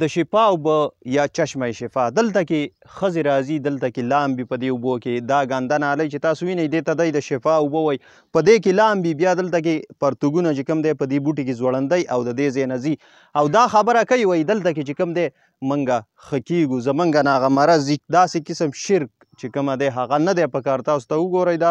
د شفا وب یا چشمه شفا دلته کې خزی راځي دلته کې لامبي په دی وبو کې دا ګنده نالی چې تاسو وینئ دې ته دی د شفا وبو وای په دې کې لامبي بیا دلته کې پرتګونه چې کم دی په دې بوټي کې ځوړندی او د دې زینزي او دا خبره کوي وای دلته کې چې کم دی منګه خکیګو زمنګ ناغه مرز داسې قسم شرک چې کومه دی هغه نه دی پکار تاسو ته وګورئ دا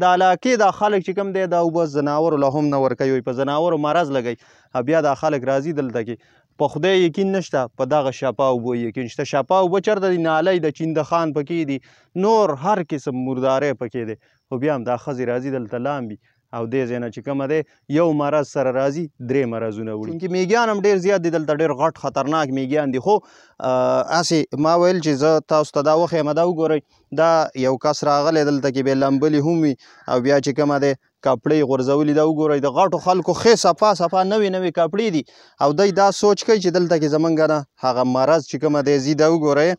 د علاقې دا خلک چې کوم دی دا اوبه زناور له هم نه ورکوي په زناور مرض لګي بیا دا خلک راځي دلته کې په خدای یقین نشته په دغه شپا اوبو یقین شته شپا اوبه چېرته دي نالۍ د چین د خان پکې دي نور هر قسم مردارې پکې دی خو بیا هم دا ښځې راځي دلته لامبي او دې ځای نه چې کومه دی یو مرض سره راځي درې مرضونه وړي چې میګیان هم ډېر زیات دي دلته ډېر غټ خطرناک میګیان دي خو هسې ما ویل چې زه تاسو ته دا وښیم دا وګورئ دا یو کس راغلی دلته کې بې لمبلې هم وي او بیا چې کومه دی کپړې غورځولې دا وګورئ د غټو خلکو خې صفا صفا نوې نوې کپړې دي او دی دا سوچ کوي چې دلته کې زمونږ نه هغه مرض چې کومه دی زی دا وګورئ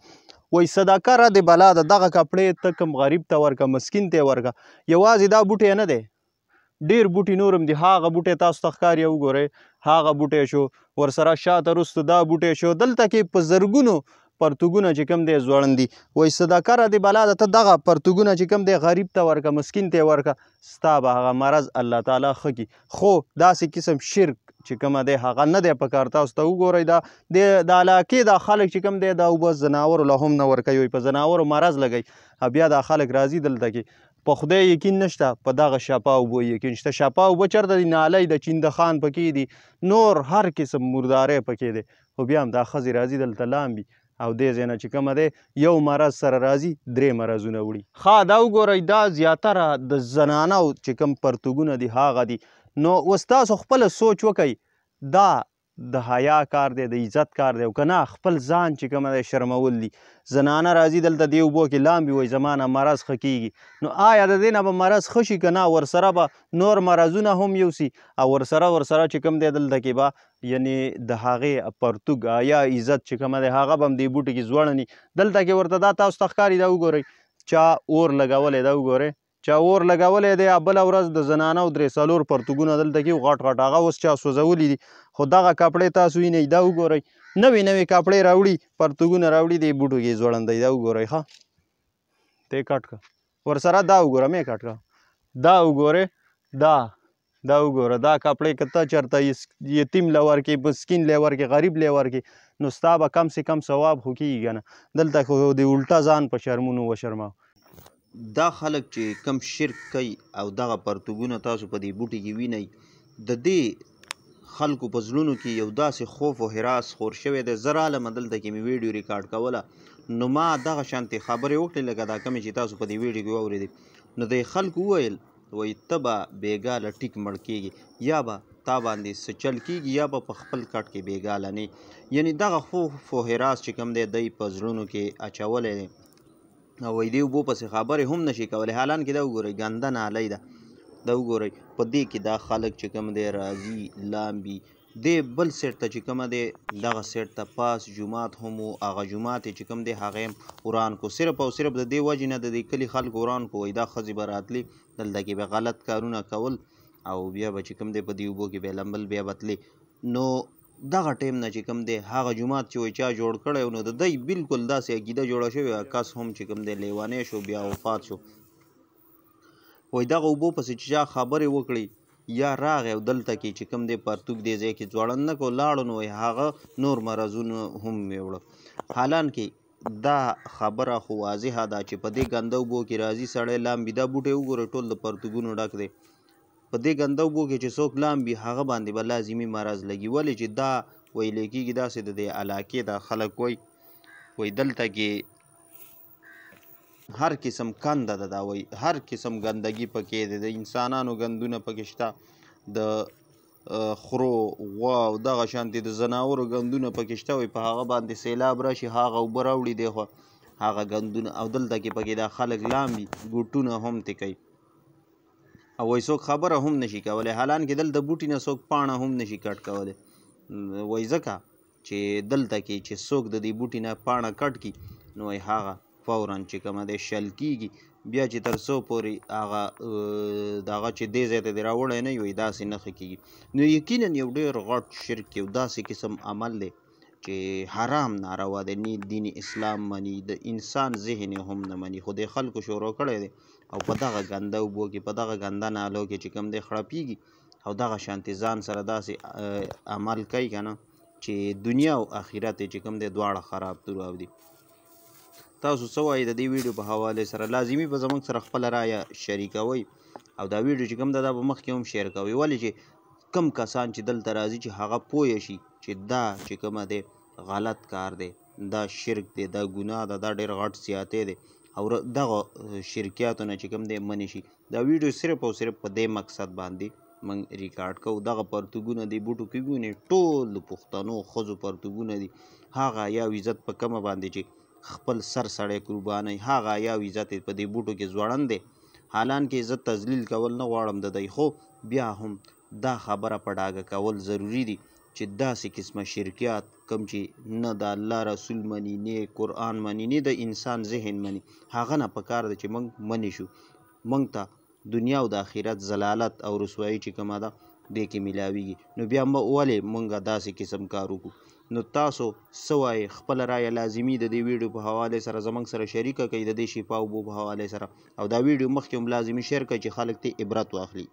وای صدقه را دی بلا د دغه کپړې ته کم غریب ته ورکه مسکین ته ورکه یوازې دا بوټی نه دی ډیر بوټي نورم دي هاغه بوټي تاسو ته ښکار یو ګورئ هاغه بوټي شو ورسره شاته رست دا بوټي شو دلته کې په زرګونو پرتګونه چې کوم دی زوړن دي وای صدقه را دی بلا ده ته دغه پرتګونه چې کوم دی غریب ته ورکه مسکین ته ورکه ستا به هغه مرض الله تعالی خکی خو داسې قسم شرک چې کوم دی هغه نه دی پکار تاسو ته وګورئ دا د علاقې د خلک چې کوم دی دا وب زناور له هم نه ور کوي په زناور مرز لګي بیا د خلک راضي دلته کې په خدای یقین نشته په دغه شپا او بو یقین شته شپا او بچر د نالای د چین د خان پکې دي نور هر قسم مرداره پکې دي خو بیا هم دا خزي راضي دلته لامبي او دې ځای نه چې کومه دی یو مرض سره راځي درې مرضونه وړي ښه دا وګورئ دا زیاتره د زنانو چې کوم پرتوګونه دي هغه دي نو اوس تاسو خپله سوچ وکئ دا د حیا کار دی د عزت کار دی او که نه خپل ځان چې کوم دی شرمول دي زنانه راځي دلته دې اوبو کې لامبي وایي زما نه مرض ښه کیږي نو آیا د دې نه به مرض ښه شي که نه ورسره به نور مرضونه هم یوسي او ورسره ورسره چې کوم دی دلته کې به یعنی د هغې پرتوګ یا عزت چې کوم دی هغه به هم دې بوټي کې ځوړني دلته کې ورته دا تاسو ته ښکاري دا وګورئ چا اور لګولی دا وګورئ چا اور لګولی دی بله ورځ د زنانه او درې څلور پرتوګونه دلته کې غټ غټ هغه اوس چا سوځولي دي خو دغه کپړې تاسو وینئ دا وګورئ نوې نوې کپړې راوړي پرتوګونه راوړي دی بوټو کې ځوړندی دا وګورئ ښه ته یې کټ کړه ورسره دا وګوره مې کټ کړه دا وګورئ دا دا وګوره دا کپړې کته چرته یتیم لور کې مسکین لور کې غریب لور کې نو ستا به کم سه کم ثواب خو کېږي که نه دلته خو د الټه ځان په شرمونو وشرماو دا خلک چې کم شرک کوي او دغه پرتوګونه تاسو په دې بوټي کې وینئ د دې خلکو په زړونو کې یو داسې خوف او حراس خور شوی دی زه رالم دلته کې مې ویډیو ریکارډ کوله نو ما دغه شانتې خبرې وکړې لکه دا کمې چې تاسو په دې ویډیو کې واورېدې نو د خلکو وویل وایي ته به بېګاله ټیک مړ کېږي یا به تا باندې څه چل کېږي یا به په خپل کټ کې بېګاله نه یعنی دغه خوف او حراس چې کوم دی دی په زړونو کې اچولی دی او ویلې وبو پسې خبرې هم نشي کولی حالان کې دا وګورئ ګنده نالۍ ده دا وګورئ په دې کې دا خلک چې کوم دی راځي لامبي د بل سیټ ته چې کوم دی دغه سیټ ته پاس جمعات هم او هغه جمعات چې کوم دی هغه وران کو صرف او صرف د دې وجې نه د دې کلي خلک وران کو دا ښځې به راتلي دلته کې به غلط کارونه کول او بیا به چې کوم دی په دې اوبو کې به لمبل بیا بتلی نو دغه ټیم نه چې کوم دی هغه جماعت چې وای چا جوړ کړی نو د دی بالکل داسې عقیده جوړه شوې کس هم چې کوم دی لیوانی شو بیا وفات شو وای دغه اوبو پسې چې چا خبرې وکړي یا راغی او دلته کې چې کوم دی پرتوک دی ځای کې ځوړن نه کو لاړو نو هغه نور مرضونه هم ویوړه حالانکه دا خبره خو واضحه ده چې په دې ګنده اوبو کې راځي سړی لامبي دا بوټی وګوره ټول د پرتوګونو ډک دی په دې ګنده اوبو کې چې څوک لامبي هغه باندې به لازمي مرض لګي ولې چې دا ویلې کېږي داسې د دې علاقې دا خلک وایي وایي دلته کې هر قسم کنده ده دا وایي هر قسم ګندګي پکې دی د انسانانو ګندونه پکې شته د خرو غوا او دغه شانتې د ځناورو ګندونه پکې شته وایي په هغه باندې سیلاب راشي هغه اوبه راوړي دی خو هغه ګندونه او دلته کې پکې دا خلک لامبي ګوټونه هم تکوي او وای څوک خبره هم نشي کولی حالان کې دلته بوټي نه څوک پاڼه هم نشي کټ کولی وای ځکه چې دلته کې چې څوک د دې بوټي نه پاڼه کټ کی نو وای هغه فورا چې کومه دی شل کیږي بیا چې تر څو پورې هغه دغه چې دې ځای ته دې راوړی نه وي داسې نښه کېږي نو یقینا یو ډېر غټ شرک یو داسې قسم عمل دی چې حرام ناروا دی نه دین اسلام مني د انسان ذهن هم نه مني خو د خلکو شروع کړی دی او په دغه ګنده اوبو کې په دغه ګنده نالو کې چې کوم دی خړپیږي او دغه شانتې ځان سره داسې عمل کوي که نه چې دنیا او آخرت چې کوم دی دواړه خراب تراب دي تاسو څه وایي د دې ویډیو په حواله سره لازمي به زموږ سره خپله رایه شریکوئ او دا ویډیو چې کوم ده دا به مخکې هم شیر کوئ ولې چې کم کسان چې دلته راځي چې هغه پوه شي چې دا چې کومه دی غلط کار دی دا شرک دی دا ګناه ده دا ډېر غټ زیاتې دی او دغه شرکیاتو نه چې کوم دی منې شي دا ویډیو صرف او صرف په دې مقصد باندې منګ ریکارډ کوو دغه پرتګونه دی بوټو کې ګونې ټول د پښتنو ښځو پرتګونه دي هغه یا عزت په کمه باندې چې خپل سر سړی قربانوي هغه یا عزت په دې بوټو کې ځوړند دی حالانکه عزت تذلیل کول نه غواړم د دی خو بیا هم دا خبره په ډاګه کول ضروری دي چې داسې قسمه شرکیات کم چې نه د الله رسول مني نه قرآن مني نه د انسان ذهن مني هغه نه په کار ده چې موږ منی شو موږ ته دنیا او د آخرت زلالت او رسوایی چې کومه ده دې کې میلاویږي نو بیا مو ولې مونږه داسې قسم کار وکړو نو تاسو سوای خپل رایه لازمی د دې ویډیو په حواله سره زمنګ سره شریکه کړئ د دې شفا او بو په حواله سره او دا ویډیو مخکې هم لازمی شیر کړئ چې خلک ته عبرت واخلي